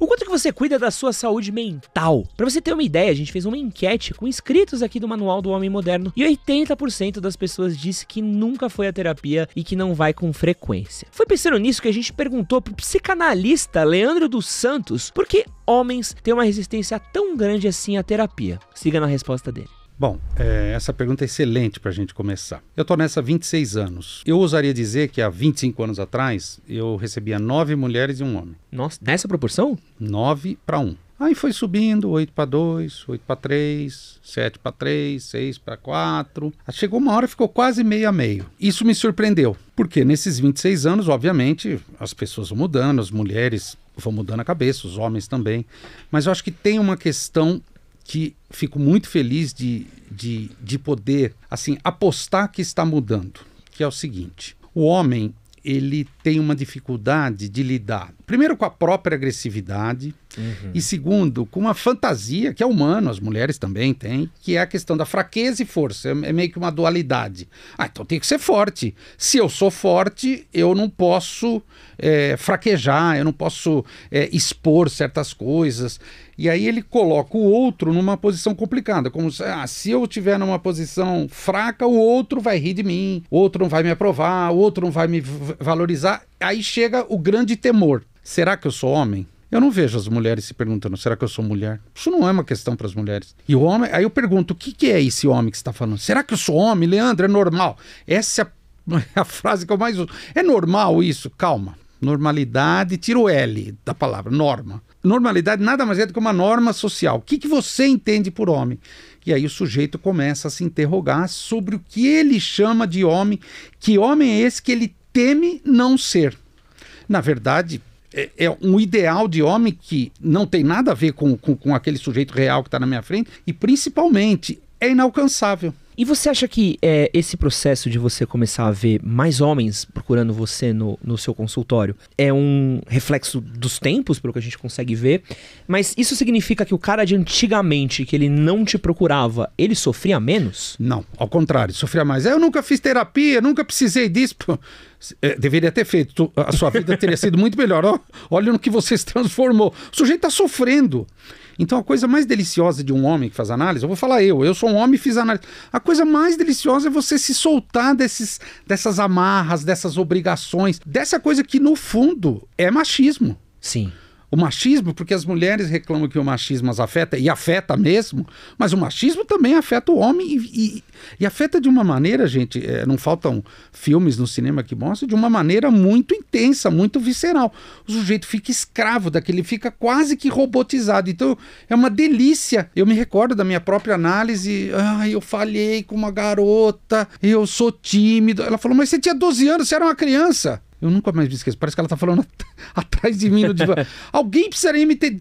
O quanto que você cuida da sua saúde mental? Para você ter uma ideia, a gente fez uma enquete com inscritos aqui do Manual do Homem Moderno e 80% das pessoas disse que nunca foi à terapia e que não vai com frequência. Foi pensando nisso que a gente perguntou pro psicanalista Leandro dos Santos por que homens têm uma resistência tão grande assim à terapia. Siga na resposta dele. Bom, é, essa pergunta é excelente para a gente começar. Eu estou nessa há 26 anos. Eu ousaria dizer que há 25 anos atrás eu recebia nove mulheres e um homem. Nossa, nessa proporção? Nove para um. Aí foi subindo, 8 para 2, 8 para 3, 7 para 3, 6 para 4. Chegou uma hora e ficou quase meio a meio. Isso me surpreendeu, porque nesses 26 anos, obviamente, as pessoas vão mudando, as mulheres vão mudando a cabeça, os homens também. Mas eu acho que tem uma questão que fico muito feliz de, de, de poder assim apostar que está mudando, que é o seguinte: o homem ele tem uma dificuldade de lidar primeiro com a própria agressividade uhum. e segundo com uma fantasia que é humano, as mulheres também têm, que é a questão da fraqueza e força, é, é, meio que uma dualidade. Ah, então tem que ser forte. Se eu sou forte, eu não posso é, fraquejar, eu não posso é, expor certas coisas. E aí ele coloca o outro numa posição complicada, como se, ah, se eu estiver numa posição fraca, o outro vai rir de mim, o outro não vai me aprovar, o outro não vai me valorizar. Aí chega o grande temor. Será que eu sou homem? Eu não vejo as mulheres se perguntando: será que eu sou mulher? Isso não é uma questão para as mulheres. E o homem, aí eu pergunto: o que, que é esse homem que está falando? Será que eu sou homem, Leandro? É normal? Essa é a, é a frase que eu mais uso. É normal isso? Calma. Normalidade, tira o L da palavra, norma. Normalidade nada mais é do que uma norma social. O que, que você entende por homem? E aí o sujeito começa a se interrogar sobre o que ele chama de homem, que homem é esse que ele teme não ser. Na verdade, é, é, um ideal de homem que não tem nada a ver com, com, com aquele sujeito real que está na minha frente e, principalmente, é inalcançável. E você acha que é, esse processo de você começar a ver mais homens procurando você no, no seu consultório é um reflexo dos tempos, pelo que a gente consegue ver? Mas isso significa que o cara de antigamente, que ele não te procurava, ele sofria menos? Não, ao contrário, sofria mais. É, eu nunca fiz terapia, nunca precisei disso. É, deveria ter feito. A sua vida teria sido muito melhor. Olha no que você se transformou. O sujeito está sofrendo. Então a coisa mais deliciosa de um homem que faz análise, eu vou falar eu, eu sou um homem e fiz análise. A coisa mais deliciosa é você se soltar desses, dessas amarras, dessas obrigações, dessa coisa que no fundo é machismo. Sim. O machismo, porque as mulheres reclamam que o machismo as afeta, e afeta mesmo, mas o machismo também afeta o homem e, e, e afeta de uma maneira, gente, é, não faltam filmes no cinema que mostram, de uma maneira muito intensa, muito visceral. O sujeito fica escravo daquele, fica quase que robotizado. Então é uma delícia. Eu me recordo da minha própria análise, ah, eu falhei com uma garota, eu sou tímido. Ela falou, mas você tinha 12 anos, você era uma criança. Eu nunca mais me esqueço. Parece que ela tá falando at atrás de mim. No divã. Alguém precisaria me ter,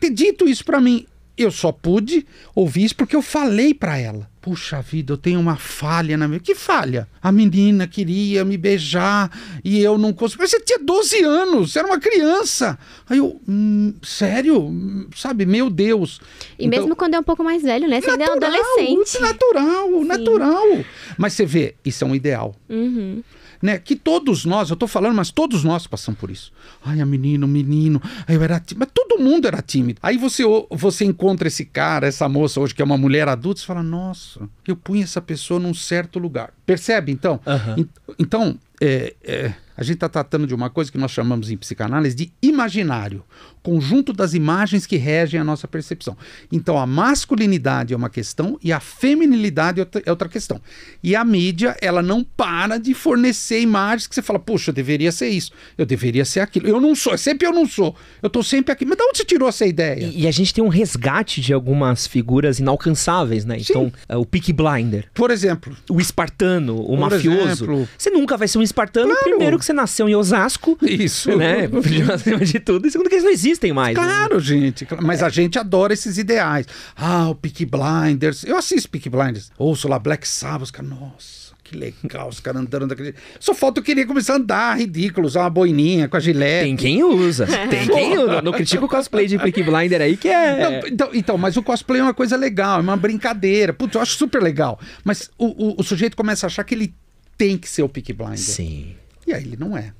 ter dito isso para mim. Eu só pude ouvir isso porque eu falei para ela. Puxa vida, eu tenho uma falha na minha. Que falha? A menina queria me beijar e eu não consegui. Mas você tinha 12 anos, você era uma criança. Aí eu, hum, sério? Sabe, meu Deus. E então, mesmo quando é um pouco mais velho, né? Você natural, ainda é um adolescente. Natural, Sim. natural. Mas você vê, isso é um ideal. Uhum né? Que todos nós, eu estou falando, mas todos nós passamos por isso. Ai, a menina, o menino, eu era tímido. Mas todo mundo era tímido. Aí você, você encontra esse cara, essa moça hoje que é uma mulher adulta, você fala, nossa, eu punha essa pessoa num certo lugar. Percebe, então? Uhum. Ent então, é, é, a gente está tratando de uma coisa que nós chamamos em psicanálise de imaginário conjunto das imagens que regem a nossa percepção. Então, a masculinidade é uma questão e a feminilidade é, é outra questão. E a mídia, ela não para de fornecer imagens que você fala, puxa, eu deveria ser isso, eu deveria ser aquilo. Eu não sou, sempre eu não sou, eu estou sempre aqui. Mas de onde você tirou essa ideia? E, e, a gente tem um resgate de algumas figuras inalcançáveis, né? Então, Sim. É, o Peak Blinder. Por exemplo. O espartano espartano, o Por mafioso. Exemplo. Você nunca vai ser um espartano, claro. primeiro que você nasceu em Osasco. Isso. Né? Acima de tudo. E segundo que eles não existem mais. Né? Claro, né? gente. Mas é. a gente adora esses ideais. Ah, o Peak Blinders. Eu assisto Peak Blinders. Ouço lá Black Sabbath. Cara, nossa que legal, os caras andando daquele. Só falta eu querer começar a andar, ridículo, usar uma boininha com a gilete. Tem quem usa, tem quem usa. Não critico o cosplay de Peaky Blinder aí que é. Não, então, então, mas o cosplay é uma coisa legal, é uma brincadeira. Putz, eu acho super legal. Mas o, o, o sujeito começa a achar que ele tem que ser o Peaky Blinder. Sim. E aí ele não é.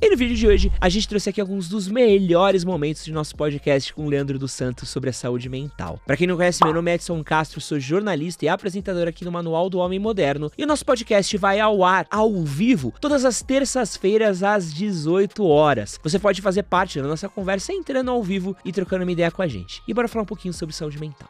E no vídeo de hoje, a gente trouxe aqui alguns dos melhores momentos de nosso podcast com o Leandro dos Santos sobre a saúde mental. Para quem não conhece, meu nome é Edson Castro, sou jornalista e apresentador aqui no Manual do Homem Moderno. E o nosso podcast vai ao ar, ao vivo, todas as terças-feiras às 18 horas. Você pode fazer parte da nossa conversa entrando ao vivo e trocando uma ideia com a gente. E bora falar um pouquinho sobre saúde mental.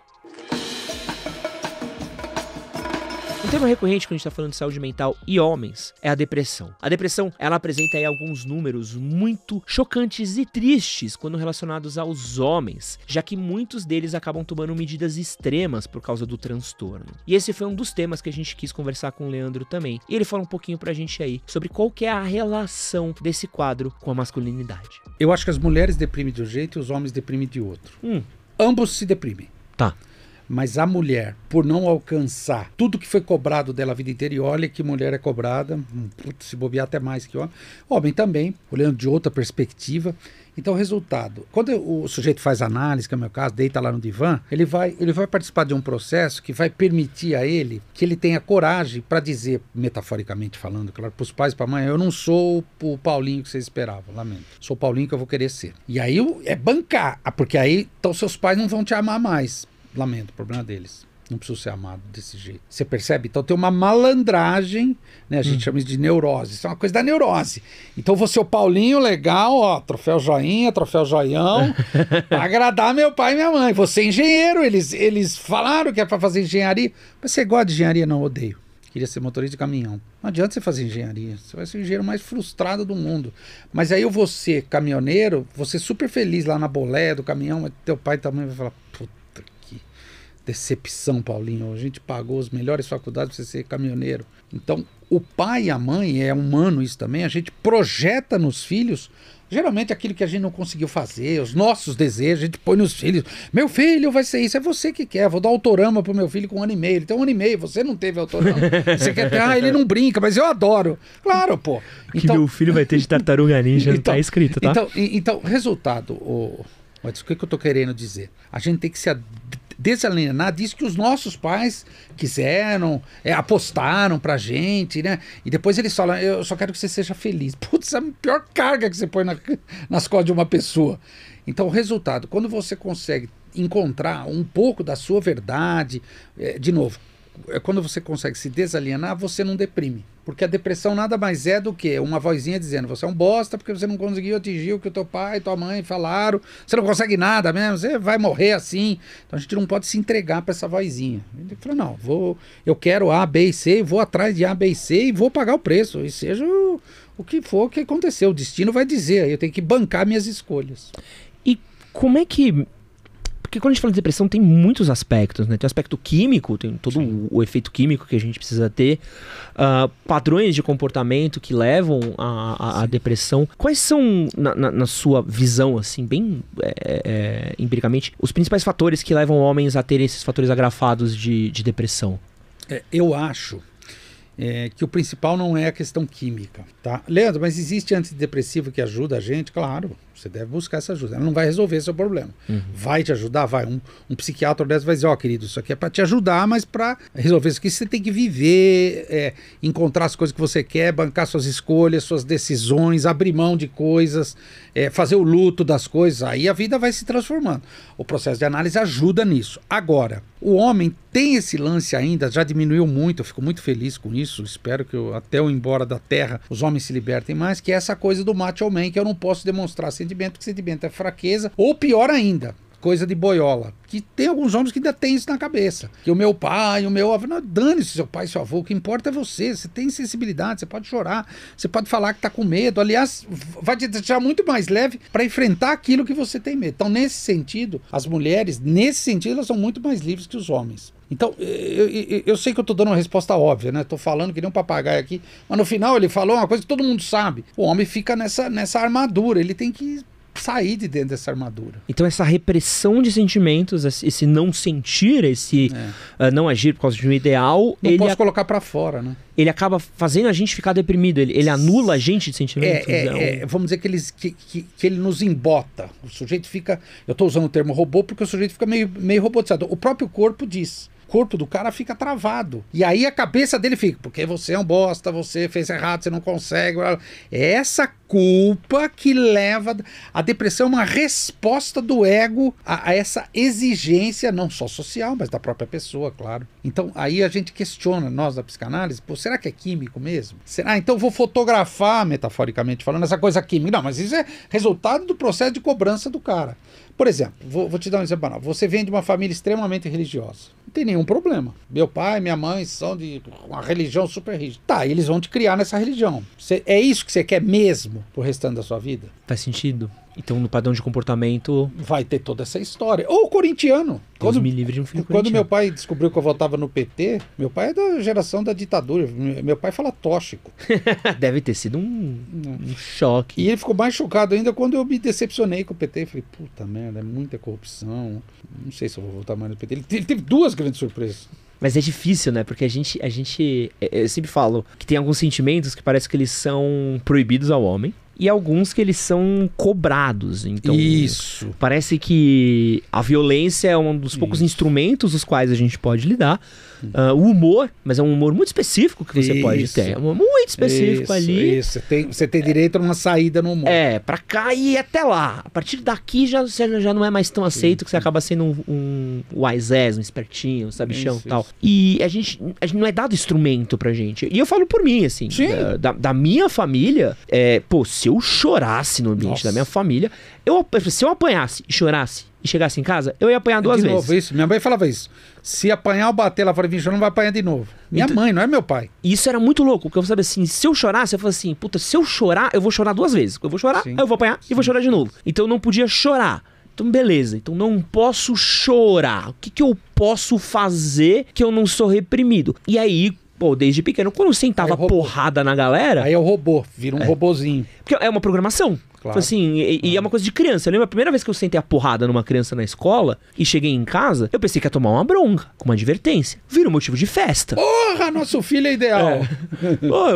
Um tema recorrente quando a gente está falando de saúde mental e homens é a depressão. A depressão, ela apresenta aí alguns números muito chocantes e tristes quando relacionados aos homens, já que muitos deles acabam tomando medidas extremas por causa do transtorno. E esse foi um dos temas que a gente quis conversar com o Leandro também. E ele fala um pouquinho pra gente aí sobre qual que é a relação desse quadro com a masculinidade. Eu acho que as mulheres deprimem de um jeito e os homens deprimem de outro. Hum. Ambos se deprimem. Tá. Mas a mulher, por não alcançar tudo que foi cobrado dela a vida inteira, e olha que mulher é cobrada, hum, putz, se bobear até mais que homem, homem também, olhando de outra perspectiva. Então, resultado, quando o sujeito faz análise, que é o meu caso, deita lá no divã, ele vai, ele vai participar de um processo que vai permitir a ele que ele tenha coragem para dizer, metaforicamente falando, claro, para os pais e para a mãe, eu não sou o Paulinho que vocês esperavam, lamento. Sou o Paulinho que eu vou querer ser. E aí é bancar, ah, porque aí então seus pais não vão te amar mais. Lamento, o problema é deles. Não preciso ser amado desse jeito. Você percebe? Então tem uma malandragem, né? A gente hum. chama isso de neurose. Isso é uma coisa da neurose. Então você, o Paulinho, legal, ó, troféu joinha, troféu joião, pra agradar meu pai e minha mãe. Você é engenheiro, eles, eles falaram que é pra fazer engenharia. Mas você gosta de engenharia? Não, odeio. Queria ser motorista de caminhão. Não adianta você fazer engenharia. Você vai ser o engenheiro mais frustrado do mundo. Mas aí eu vou ser caminhoneiro, você super feliz lá na bolé do caminhão, mas teu pai também vai falar, puta decepção, Paulinho. A gente pagou as melhores faculdades para você ser caminhoneiro. Então, o pai e a mãe, é humano isso também, a gente projeta nos filhos geralmente aquilo que a gente não conseguiu fazer, os nossos desejos, a gente põe nos filhos. Meu filho vai ser isso, é você que quer, vou dar autorama pro meu filho com um ano e meio. Ele tem um ano e meio, você não teve autorama. você quer ter, ah, ele não brinca, mas eu adoro. Claro, pô. Então, que meu então filho vai ter de tartaruga ninja, tá então, tá escrito, tá? Então, então resultado, o... Oh, o que, que eu tô querendo dizer? A gente tem que se nada disso que os nossos pais quiseram, é, apostaram pra gente, né? E depois eles falam, eu só quero que você seja feliz. Putz, é a pior carga que você põe na, nas costas de uma pessoa. Então, o resultado, quando você consegue encontrar um pouco da sua verdade, é, de novo, é quando você consegue se desalienar, você não deprime. Porque a depressão nada mais é do que uma vozinha dizendo: você é um bosta porque você não conseguiu atingir o que o teu pai e tua mãe falaram, você não consegue nada mesmo, você vai morrer assim. Então a gente não pode se entregar para essa vozinha. Ele falou: não, vou, eu quero A, B e C, vou atrás de A, B e C e vou pagar o preço, e seja o, o que for que aconteceu, o destino vai dizer, eu tenho que bancar minhas escolhas. E como é que porque quando a gente fala de depressão, tem muitos aspectos, né? Tem o aspecto químico, tem todo o, o, efeito químico que a gente precisa ter, uh, padrões de comportamento que levam à depressão. Quais são, na, na, na, sua visão, assim, bem é, é, é, empiricamente, os principais fatores que levam homens a ter esses fatores agrafados de, de depressão? É, eu acho é, que o principal não é a questão química, tá? Leandro, mas existe antidepressivo que ajuda a gente? Claro, você deve buscar essa ajuda. Ela não vai resolver seu problema. Uhum. Vai te ajudar? Vai. Um, um psiquiatra dessa vai dizer, ó, oh, querido, isso aqui é para te ajudar, mas para resolver isso aqui você tem que viver, é, encontrar as coisas que você quer, bancar suas escolhas, suas decisões, abrir mão de coisas, é, fazer o luto das coisas. Aí a vida vai se transformando. O processo de análise ajuda nisso. Agora, o homem tem esse lance ainda, já diminuiu muito, eu fico muito feliz com isso. Espero que eu, até eu ir embora da terra os homens se libertem mais, que é essa coisa do macho man, que eu não posso demonstrar sentimento, porque sentimento é fraqueza, ou pior ainda, coisa de boiola. Que tem alguns homens que ainda tem isso na cabeça. Que o meu pai, o meu avô. Não, dane-se seu pai, seu avô. O que importa é você. Você tem sensibilidade, você pode chorar, você pode falar que tá com medo. Aliás, vai te deixar muito mais leve para enfrentar aquilo que você tem medo. Então, nesse sentido, as mulheres, nesse sentido, elas são muito mais livres que os homens. Então, eu, eu, eu, sei que eu estou dando uma resposta óbvia, né? Estou falando que nem um papagaio aqui, mas no final ele falou uma coisa que todo mundo sabe. O homem fica nessa, nessa armadura, ele tem que sair de dentro dessa armadura. Então, essa repressão de sentimentos, esse não sentir, esse é. uh, não agir por causa de um ideal. Não ele posso colocar para fora, né? Ele acaba fazendo a gente ficar deprimido, ele, ele anula a gente de sentimentos. É, é, então. é vamos dizer que ele, que, que, que, ele nos embota. O sujeito fica. Eu estou usando o termo robô porque o sujeito fica meio, meio robotizado. O próprio corpo diz corpo do cara fica travado. E aí a cabeça dele fica, porque você é um bosta, você fez errado, você não consegue. É essa culpa que leva. A depressão é uma resposta do ego a, a, essa exigência, não só social, mas da própria pessoa, claro. Então aí a gente questiona, nós da psicanálise, pô, será que é químico mesmo? Será? Então vou fotografar, metaforicamente falando, essa coisa química. Não, mas isso é resultado do processo de cobrança do cara. Por exemplo, vou, vou te dar um exemplo banal. Você vem de uma família extremamente religiosa. Não tem nenhum problema. Meu pai, minha mãe são de uma religião super rígida. Tá, eles vão te criar nessa religião. Cê, é isso que você quer mesmo pro restante da sua vida? Faz sentido. Então, no padrão de comportamento. Vai ter toda essa história. Ou o corintiano. Deus quando, me livre de um filho Quando meu pai descobriu que eu votava no PT, meu pai é da geração da ditadura. Meu pai fala tóxico. Deve ter sido um, um, choque. E ele ficou mais chocado ainda quando eu me decepcionei com o PT. Falei, puta merda, é muita corrupção. Não sei se eu vou votar mais no PT. Ele, ele teve duas grandes surpresas. Mas é difícil, né? Porque a gente, a gente. É, é, eu sempre falo que tem alguns sentimentos que parece que eles são proibidos ao homem e alguns que eles são cobrados. Então, isso. Parece que a violência é um dos poucos isso. instrumentos os quais a gente pode lidar. Uh, o humor, mas é um humor muito específico que você isso. pode ter. É um humor muito específico isso, ali. Isso. Você tem, você tem direito a uma saída no humor. É, pra cá e até lá. A partir daqui já, você já não é mais tão aceito que você acaba sendo um, um wise ass, um espertinho, um sabichão e tal. E a gente, a gente não é dado instrumento pra gente. E eu falo por mim, assim. Da, da, da, minha família, é, pô, se se eu chorasse no ambiente Nossa. da minha família, eu, se eu apanhasse e chorasse e chegasse em casa, eu ia apanhar é duas de vezes. Novo, isso. Minha mãe falava isso. Se apanhar ou bater, ela falava, bicho, não vai apanhar de novo. Minha então, mãe, não é meu pai. Isso era muito louco, porque eu sabia assim, se eu chorasse, eu falava assim, puta, se eu chorar, eu vou chorar duas vezes. Eu vou chorar, sim, eu vou apanhar sim. e vou chorar de novo. Então eu não podia chorar. Então, beleza. Então, não posso chorar. O que, que eu posso fazer que eu não sou reprimido? E aí, Pô, desde pequeno, quando sentava é porrada na galera. Aí é o robô, vira um é. robozinho. Porque é uma programação. Claro. Assim, e, claro. e, é uma coisa de criança. Eu lembro a primeira vez que eu sentei a porrada numa criança na escola e cheguei em casa, eu pensei que ia tomar uma bronca, com uma advertência. Vira um motivo de festa. Porra, nosso filho é ideal.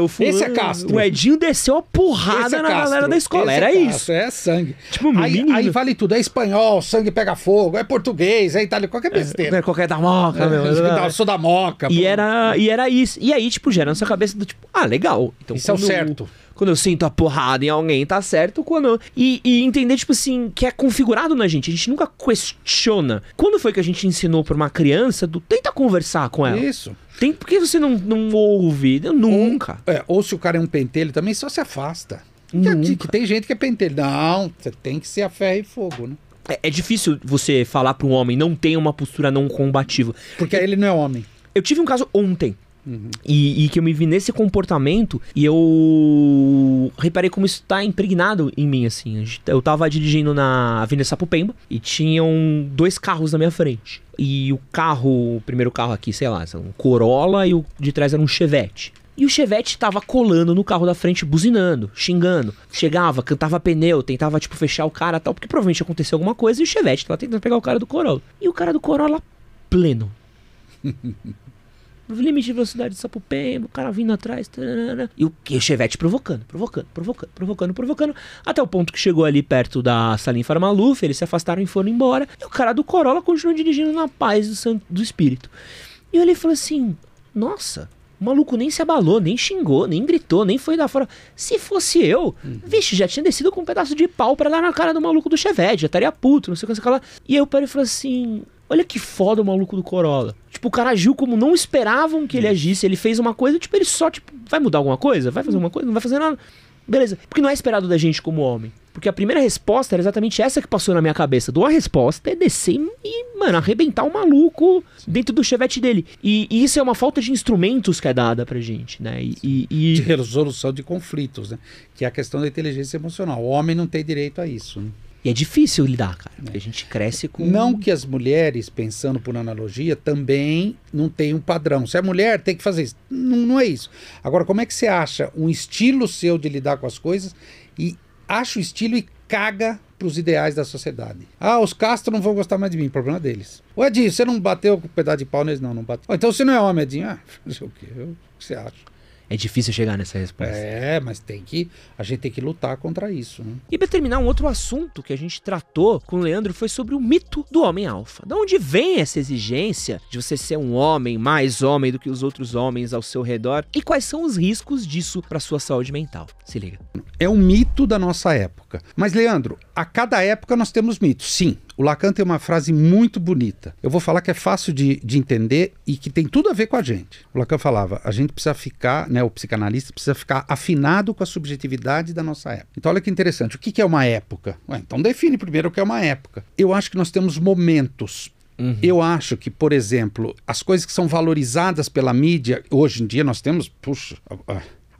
É. fui, Esse é Castro. O Edinho desceu a porrada é na galera da escola. Esse é Era é isso. É sangue. Tipo, aí, aí, vale tudo. É espanhol, sangue pega fogo, é português, é italiano, qualquer é, besteira. É, qualquer da moca, meu. sou da moca. E era, e era isso. E aí, tipo, gera na sua cabeça do tipo, ah, legal. Então, isso é o certo. quando eu sinto a porrada em alguém, tá certo. Quando funcionou. E, e, entender, tipo assim, que é configurado na gente. A gente nunca questiona. Quando foi que a gente ensinou pra uma criança do tenta conversar com ela? Isso. Tem, por que você não, não ouve? Eu, nunca. Ou, é, ou se o cara é um pentelho também, só se afasta. Que, que tem gente que é pentelho. Não, você tem que ser a ferro e fogo, né? É, é difícil você falar para um homem não tenha uma postura não combativa. Porque eu, ele não é homem. Eu tive um caso ontem Uhum. E, e, que eu me vi nesse comportamento e eu reparei como isso tá impregnado em mim, assim. Eu tava dirigindo na Avenida Sapupemba e tinham dois carros na minha frente. E o carro, o primeiro carro aqui, sei lá, um Corolla e o de trás era um Chevette. E o Chevette tava colando no carro da frente, buzinando, xingando. Chegava, cantava pneu, tentava, tipo, fechar o cara tal, porque provavelmente aconteceu alguma coisa e o Chevette tava tentando pegar o cara do Corolla. E o cara do Corolla pleno. limite de velocidade de Sapupemba, o cara vindo atrás, e o, e o Chevette provocando, provocando, provocando, provocando, provocando, até o ponto que chegou ali perto da Salim Farmaluf, eles se afastaram e foram embora, e o cara do Corolla continuou dirigindo na paz do, santo, do espírito. E ele falou assim, nossa, o maluco nem se abalou, nem xingou, nem gritou, nem foi da fora. Se fosse eu, uhum. vixe, já tinha descido com um pedaço de pau para dar na cara do maluco do Chevette, já estaria puto, não sei o que, você o E aí o Perry falou assim: Olha que foda o maluco do Corolla. Tipo, o cara agiu como não esperavam que ele agisse. Ele fez uma coisa, tipo, ele só, tipo, vai mudar alguma coisa? Vai fazer alguma coisa? Não vai fazer nada. Beleza. Porque não é esperado da gente como homem. Porque a primeira resposta era exatamente essa que passou na minha cabeça. Dou a resposta é descer e, mano, arrebentar o maluco Sim. dentro do chevette dele. E, e, isso é uma falta de instrumentos que é dada pra gente, né? E, e, De resolução de conflitos, né? Que é a questão da inteligência emocional. O homem não tem direito a isso, né? E é difícil lidar, cara, porque a gente cresce com. Não que as mulheres, pensando por analogia, também não tem um padrão. Se é mulher, tem que fazer isso. Não, não é isso. Agora, como é que você acha um estilo seu de lidar com as coisas e acha o estilo e caga para os ideais da sociedade. Ah, os Castro não vão gostar mais de mim, problema deles. Ô Edinho, você não bateu com um pedaço de pau neles? Não, não bateu. então você não é homem, Edinho. Ah, fazer o quê? O que você acha? É difícil chegar nessa resposta. É, mas tem que. A gente tem que lutar contra isso. Né? E pra terminar, um outro assunto que a gente tratou com o Leandro foi sobre o mito do homem alfa. Da onde vem essa exigência de você ser um homem, mais homem do que os outros homens ao seu redor? E quais são os riscos disso para sua saúde mental? Se liga. É um mito da nossa época. Mas, Leandro, a cada época nós temos mitos. Sim, o Lacan tem uma frase muito bonita. Eu vou falar que é fácil de, de entender e que tem tudo a ver com a gente. O Lacan falava: a gente precisa ficar, né, o psicanalista precisa ficar afinado com a subjetividade da nossa época. Então, olha que interessante. O que, que é uma época? Ué, então, define primeiro o que é uma época. Eu acho que nós temos momentos Uhum. Eu acho que, por exemplo, as coisas que são valorizadas pela mídia, hoje em dia nós temos, puxa,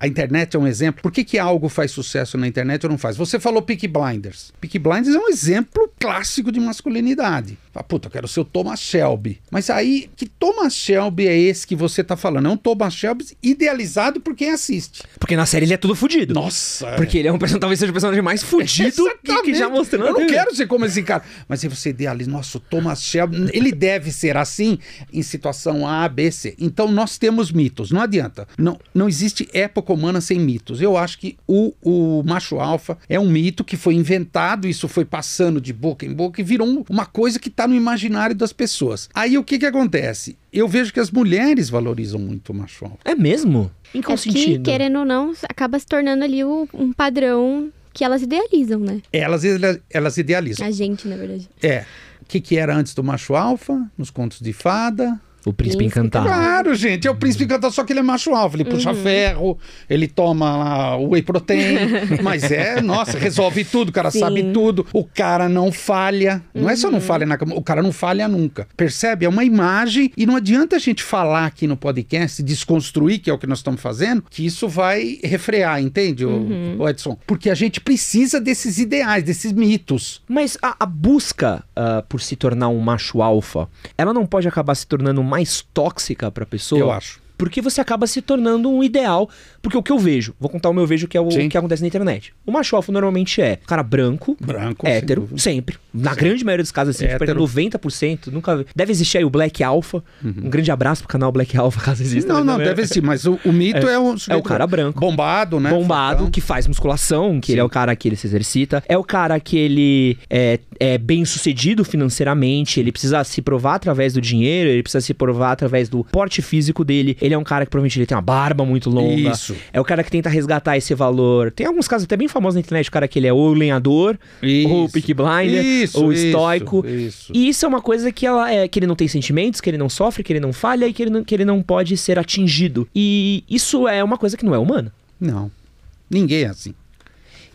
a internet é um exemplo. Por que, que algo faz sucesso na internet ou não faz? Você falou Peak Blinders. Peak Blinders é um exemplo clássico de masculinidade. Ah, puta, eu quero ser o Thomas Shelby. Mas aí, que Thomas Shelby é esse que você tá falando? É um Thomas Shelby idealizado por quem assiste. Porque na série ele é tudo fudido. Nossa! É. Porque é. ele é um personagem, talvez seja o personagem mais fudido que, que, já mostrou. Eu não quero ser como esse cara. Mas se você idealiza, nossa, o Thomas Shelby, ele deve ser assim em situação A, B, C. Então nós temos mitos. Não adianta. Não, não existe época humana sem mitos. Eu acho que o, o macho alfa é um mito que foi inventado, isso foi passando de boca em boca e virou uma coisa que está no imaginário das pessoas. Aí o que, que acontece? Eu vejo que as mulheres valorizam muito o macho alfa. É mesmo? Em qual é sentido? Que, querendo ou não, acaba se tornando ali o, um padrão que elas idealizam, né? Elas, elas idealizam. A gente, na verdade. É. O que, que era antes do macho alfa? Nos contos de fada, o príncipe encantado. Claro, gente, é o príncipe encantado, só que ele é macho alfa. Ele puxa uhum. ferro, ele toma lá whey protein. mas é, nossa, resolve tudo, o cara Sim. sabe tudo. O cara não falha. Não é só não uhum. falha na cama, o cara não falha nunca. Percebe? É uma imagem e não adianta a gente falar aqui no podcast, desconstruir, que é o que nós estamos fazendo, que isso vai refrear, entende, ô- uhum. Edson? Porque a gente precisa desses ideais, desses mitos. Mas a, a busca ah, por se tornar um macho alfa, ela não pode acabar se tornando um mais tóxica para a pessoa? Eu acho. Porque você acaba se tornando um ideal. Porque o que eu vejo, vou contar o meu vejo, que é o Sim. que acontece na internet. O macho alfa normalmente é cara branco, branco hétero, sempre. Na Sim. grande maioria dos casos, assim, tipo, é 90%. Nunca... Deve existir aí o Black Alpha. Uhum. Um grande abraço pro canal Black Alpha, caso exista. Não, né, não, né? deve existir. Mas o, o mito é, é um É o cara branco. Bombado, né? Bombado, então. que faz musculação, que Sim. ele é o cara que ele se exercita. É o cara que ele é, é bem sucedido financeiramente, ele precisa se provar através do dinheiro, ele precisa se provar através do porte físico dele. Ele ele é um cara que provavelmente ele tem uma barba muito longa. Isso. É o cara que tenta resgatar esse valor. Tem alguns casos até bem famosos na internet, o cara que ele é ou lenhador, isso. ou pick blinder, isso, ou estoico. Isso, e isso é uma coisa que, ela é, que ele não tem sentimentos, que ele não sofre, que ele não falha e que ele não, que ele não pode ser atingido. E isso é uma coisa que não é humana. Não. Ninguém é assim.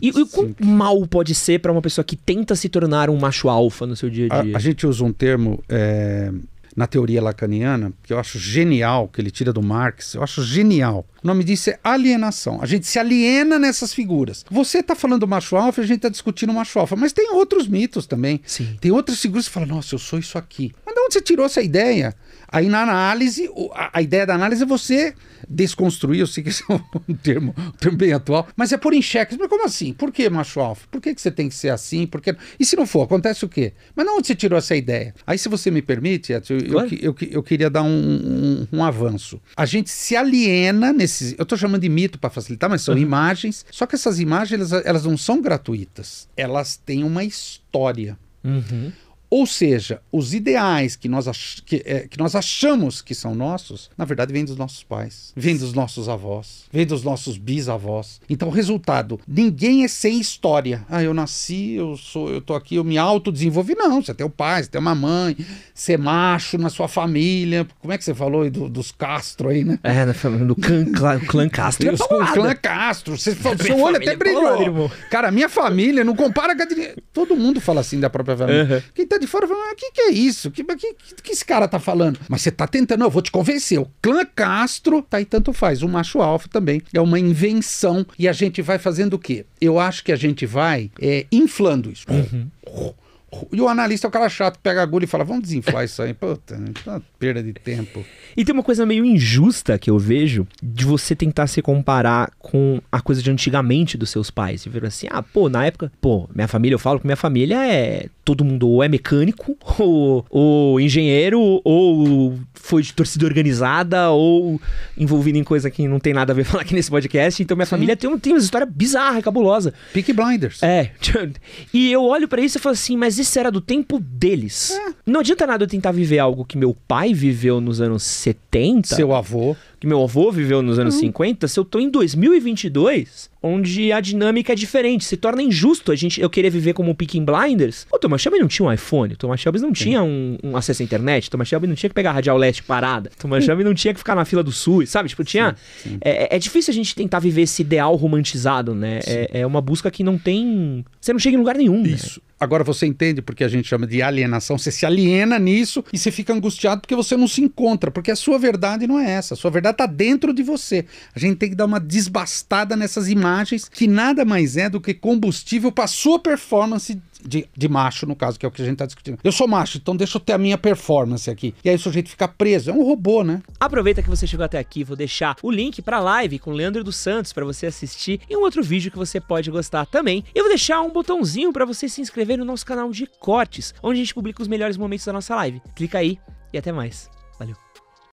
E, e quão mal pode ser para uma pessoa que tenta se tornar um macho alfa no seu dia a dia? A, a gente usa um termo é, na teoria lacaniana, que eu acho genial, que ele tira do Marx, eu acho genial. O nome disso é alienação. A gente se aliena nessas figuras. Você está falando macho alfa, a gente está discutindo macho alfa, mas tem outros mitos também. Sim. Tem outras figuras que falam, nossa, eu sou isso aqui. Mas de onde você tirou essa ideia? Aí na análise, a, ideia da análise é você desconstruir, eu sei que esse é um termo, um termo bem atual, mas é pôr em xeque. Mas como assim? Por que, macho alfa? Por que, que você tem que ser assim? Por que... E se não for, acontece o quê? Mas não onde você tirou essa ideia? Aí, se você me permite, eu, eu, eu, eu, queria dar um, um, um, avanço. A gente se aliena nesses. Eu estou chamando de mito para facilitar, mas são uhum. imagens. Só que essas imagens, elas, elas não são gratuitas. Elas têm uma história. Uhum. Ou seja, os ideais que nós, que, é, que nós achamos que são nossos, na verdade, vêm dos nossos pais, vêm dos nossos avós, vêm dos nossos bisavós. Então, resultado: ninguém é sem história. Ah, eu nasci, eu sou, eu tô aqui, eu me autodesenvolvi. Não, você é tem o pai, você tem é uma mãe, você é macho na sua família. Como é que você falou do, dos Castro aí, né? É, do clã, clã, clã Castro. Eu sou o clã Castro. Você, seu olho até é brilhou. Cara, minha família não compara com a de... Todo mundo fala assim da própria família. Uhum. Quem tá tá de fora falando: o ah, que, que é isso? O que, que, que esse cara tá falando? Mas você tá tentando, eu vou te convencer. O clã Castro, tá aí tanto faz. O macho alfa também é uma invenção. E a gente vai fazendo o quê? Eu acho que a gente vai é, inflando isso. Uhum. É. E o analista é o cara chato, pega a agulha e fala: vamos desinflar isso aí. Puta, né? tá perda de tempo. E tem uma coisa meio injusta que eu vejo de você tentar se comparar com a coisa de antigamente dos seus pais. E viram assim: ah, pô, na época, pô, minha família, eu falo que minha família é. Todo mundo ou é mecânico, ou, ou engenheiro, ou foi de torcida organizada ou envolvido em coisa que não tem nada a ver falar aqui nesse podcast. Então minha Sim. família tem, tem uma história bizarra, cabulosa. Peaky Blinders. É. E eu olho para isso e falo assim, mas isso era do tempo deles. É. Não adianta nada eu tentar viver algo que meu pai viveu nos anos 70. Seu avô que meu avô viveu nos anos uhum. 50, se eu tô em 2022, onde a dinâmica é diferente, se torna injusto a gente eu querer viver como um Picking Blinders. O Thomas Shelby não tinha um iPhone, o Thomas Shelby não tinha um, um, acesso à internet, o Thomas Shelby não tinha que pegar a Radial Leste parada, o Thomas Shelby não tinha que ficar na fila do SUS, sabe? Tipo, tinha... Sim, sim. É, é, é difícil a gente tentar viver esse ideal romantizado, né? É, é, uma busca que não tem... Você não chega em lugar nenhum, né? Isso. Né? Agora você entende porque a gente chama de alienação. Você se aliena nisso e você fica angustiado porque você não se encontra, porque a sua verdade não é essa. A sua verdade está dentro de você. A gente tem que dar uma desbastada nessas imagens que nada mais é do que combustível para sua performance de, de macho, no caso, que é o que a gente está discutindo. Eu sou macho, então deixa eu ter a minha performance aqui. E aí o sujeito fica preso, é um robô, né? Aproveita que você chegou até aqui, vou deixar o link para a live com o Leandro dos Santos para você assistir e um outro vídeo que você pode gostar também. Eu vou deixar um botãozinho para você se inscrever no nosso canal de cortes, onde a gente publica os melhores momentos da nossa live. Clica aí e até mais. Valeu.